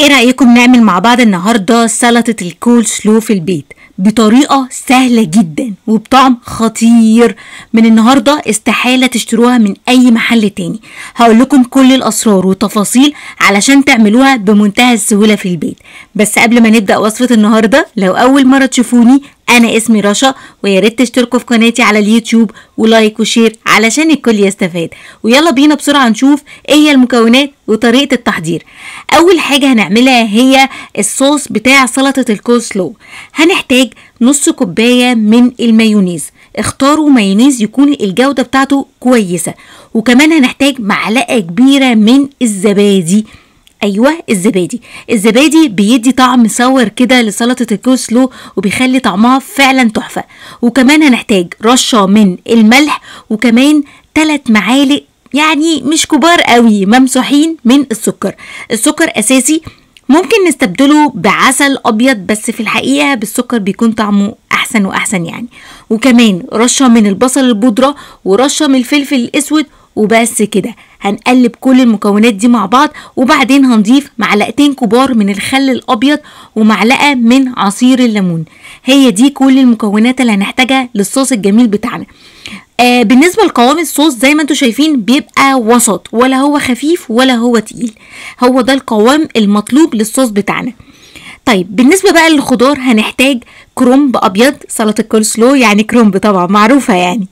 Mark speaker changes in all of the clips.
Speaker 1: ايه رأيكم نعمل مع بعض النهاردة سلطة الكول سلو في البيت بطريقة سهلة جدا وبطعم خطير من النهاردة استحالة تشتروها من أي محل تاني هقول لكم كل الأسرار والتفاصيل علشان تعملوها بمنتهى السهولة في البيت بس قبل ما نبدأ وصفة النهاردة لو أول مرة تشوفوني أنا اسمي رشا ويا ريت تشتركوا في قناتي على اليوتيوب ولايك وشير علشان الكل يستفاد ويلا بينا بسرعة نشوف إيه هي المكونات وطريقة التحضير أول حاجة هنعملها هي الصوص بتاع سلطة الكوسلو هنحتاج نتائج نص كوباية من المايونيز اختاروا مايونيز يكون الجودة بتاعته كويسة وكمان هنحتاج معلقة كبيرة من الزبادي ايوه الزبادي الزبادي بيدي طعم صور كده لسلطه الكوسلو وبيخلي طعمها فعلا تحفه وكمان هنحتاج رشه من الملح وكمان 3 معالق يعني مش كبار قوي ممسوحين من السكر السكر اساسي ممكن نستبدله بعسل ابيض بس في الحقيقه بالسكر بيكون طعمه احسن واحسن يعني وكمان رشه من البصل البودره ورشه من الفلفل الاسود وبس كده هنقلب كل المكونات دي مع بعض وبعدين هنضيف معلقتين كبار من الخل الابيض ومعلقه من عصير الليمون هي دي كل المكونات اللي هنحتاجها للصوص الجميل بتاعنا آه بالنسبه لقوام الصوص زي ما انتم شايفين بيبقى وسط ولا هو خفيف ولا هو تقيل هو ده القوام المطلوب للصوص بتاعنا طيب بالنسبة بقى للخضار هنحتاج كرومب أبيض سلطة كولسلو يعني كرومب طبعا معروفة يعني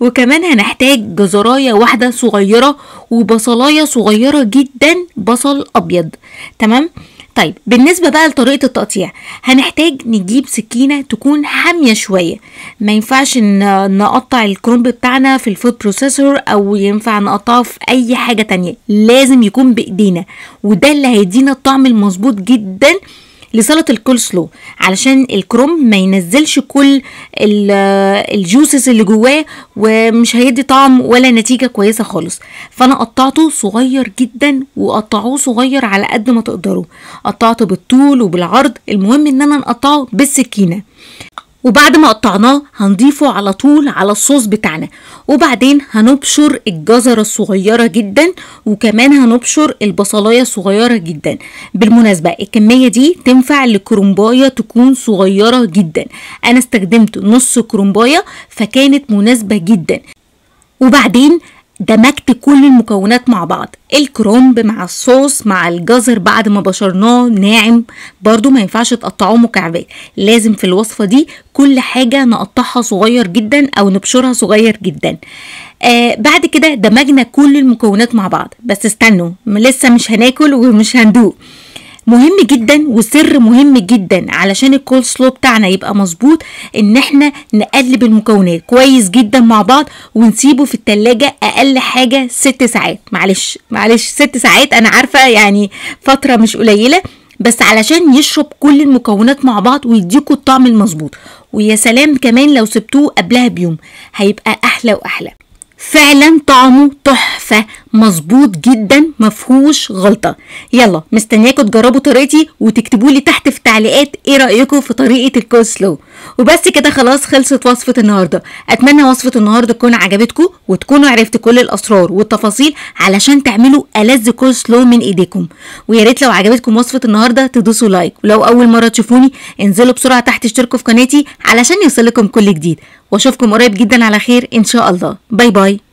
Speaker 1: وكمان هنحتاج جزراية واحدة صغيرة وبصلاية صغيرة جدا بصل أبيض تمام طيب بالنسبة بقى لطريقة التقطيع هنحتاج نجيب سكينة تكون حامية شوية ما ينفعش نقطع الكرومب بتاعنا في الفود بروسيسور او ينفع نقطعه في اي حاجة تانية لازم يكون بايدينا وده اللي هيدينا الطعم المظبوط جدا لسلطه الكولسلو علشان الكروم ما ينزلش كل آه، الجوسس اللي جواه ومش هيدي طعم ولا نتيجه كويسه خالص فانا قطعته صغير جدا وقطعوه صغير على قد ما تقدروا قطعته بالطول وبالعرض المهم ان انا نقطعه بالسكينه وبعد ما قطعناه هنضيفه على طول على الصوص بتاعنا وبعدين هنبشر الجزرة الصغيرة جدا وكمان هنبشر البصلاية صغيرة جدا بالمناسبة الكمية دي تنفع لكرومباية تكون صغيرة جدا انا استخدمت نص كرومباية فكانت مناسبة جدا وبعدين دمجت كل المكونات مع بعض الكرومب مع الصوص مع الجزر بعد ما بشرناه ناعم برضو ما ينفعش تقطعوه مكعبات لازم في الوصفة دي كل حاجة نقطعها صغير جدا او نبشرها صغير جدا آه بعد كده دمجنا كل المكونات مع بعض بس استنوا لسه مش هناكل ومش هندوق مهم جدا وسر مهم جدا علشان الكول سلو بتاعنا يبقى مظبوط ان احنا نقلب المكونات كويس جدا مع بعض ونسيبه في التلاجة اقل حاجة ست ساعات معلش معلش ست ساعات انا عارفة يعني فترة مش قليلة بس علشان يشرب كل المكونات مع بعض ويديكوا الطعم المظبوط ويا سلام كمان لو سبتوه قبلها بيوم هيبقى احلى واحلى فعلا طعمه تحفه مظبوط جدا مفهوش غلطه يلا مستنياكم تجربوا طريقتي وتكتبوا لي تحت في تعليقات ايه رايكم في طريقه الكوسلو وبس كده خلاص خلصت وصفه النهارده اتمنى وصفه النهارده تكون عجبتكم وتكونوا عرفتوا كل الاسرار والتفاصيل علشان تعملوا ألذ كوسلو من ايديكم ويا ريت لو عجبتكم وصفه النهارده تدوسوا لايك ولو اول مره تشوفوني انزلوا بسرعه تحت اشتركوا في قناتي علشان يوصلكم كل جديد واشوفكم قريب جدا على خير ان شاء الله باي باي